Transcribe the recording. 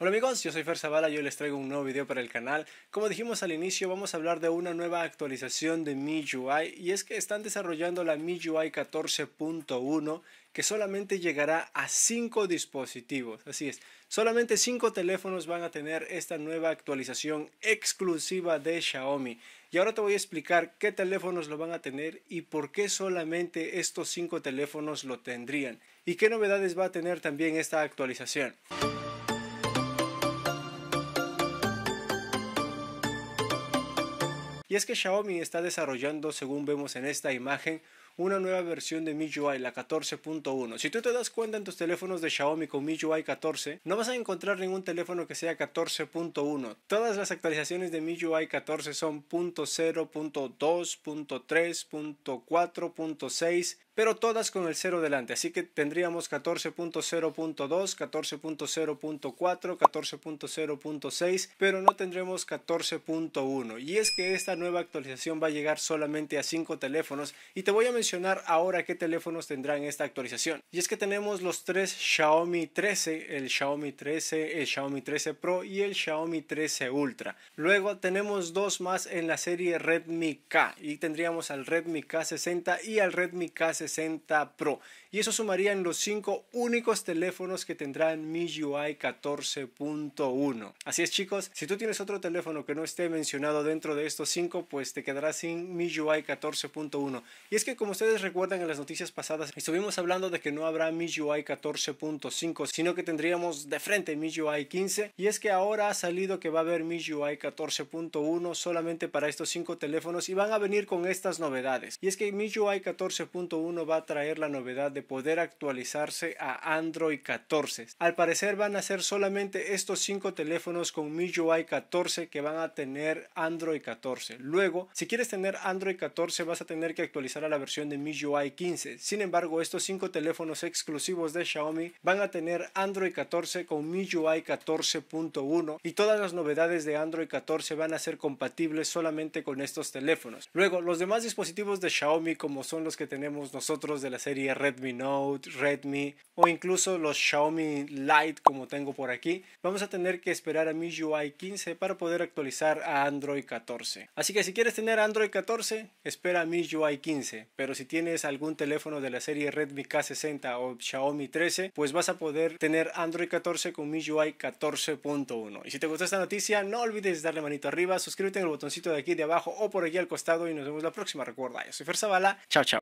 Hola amigos, yo soy Fer Zavala y hoy les traigo un nuevo video para el canal. Como dijimos al inicio, vamos a hablar de una nueva actualización de MIUI y es que están desarrollando la MIUI 14.1 que solamente llegará a 5 dispositivos. Así es, solamente 5 teléfonos van a tener esta nueva actualización exclusiva de Xiaomi. Y ahora te voy a explicar qué teléfonos lo van a tener y por qué solamente estos 5 teléfonos lo tendrían. Y qué novedades va a tener también esta actualización. Y es que Xiaomi está desarrollando, según vemos en esta imagen, una nueva versión de MIUI, la 14.1. Si tú te das cuenta en tus teléfonos de Xiaomi con MIUI 14, no vas a encontrar ningún teléfono que sea 14.1. Todas las actualizaciones de MIUI 14 son 0.2.3.4.6, pero todas con el 0 delante, así que tendríamos 14.0.2, 14.0.4, 14.0.6, pero no tendremos 14.1. Y es que esta nueva actualización va a llegar solamente a 5 teléfonos y te voy a mencionar mencionar ahora qué teléfonos tendrán esta actualización. Y es que tenemos los tres Xiaomi 13, el Xiaomi 13, el Xiaomi 13 Pro y el Xiaomi 13 Ultra. Luego tenemos dos más en la serie Redmi K y tendríamos al Redmi K60 y al Redmi K60 Pro. Y eso sumaría en los cinco únicos teléfonos que tendrán MIUI 14.1. Así es chicos, si tú tienes otro teléfono que no esté mencionado dentro de estos cinco, pues te quedarás sin MIUI 14.1. Y es que como ustedes recuerdan en las noticias pasadas, estuvimos hablando de que no habrá MIUI 14.5, sino que tendríamos de frente MIUI 15. Y es que ahora ha salido que va a haber MIUI 14.1 solamente para estos 5 teléfonos y van a venir con estas novedades. Y es que MIUI 14.1 va a traer la novedad de poder actualizarse a Android 14. Al parecer van a ser solamente estos 5 teléfonos con MIUI 14 que van a tener Android 14. Luego, si quieres tener Android 14 vas a tener que actualizar a la versión de MIUI 15. Sin embargo, estos cinco teléfonos exclusivos de Xiaomi van a tener Android 14 con MIUI 14.1 y todas las novedades de Android 14 van a ser compatibles solamente con estos teléfonos. Luego, los demás dispositivos de Xiaomi como son los que tenemos nosotros de la serie Redmi Note, Redmi o incluso los Xiaomi Lite como tengo por aquí, vamos a tener que esperar a MIUI 15 para poder actualizar a Android 14. Así que si quieres tener Android 14, espera a MIUI 15, pero si tienes algún teléfono de la serie Redmi K60 o Xiaomi 13, pues vas a poder tener Android 14 con MIUI 14.1. Y si te gustó esta noticia, no olvides darle manito arriba, suscríbete en el botoncito de aquí de abajo o por aquí al costado y nos vemos la próxima. Recuerda, yo soy Fer Zavala. Chao, chao.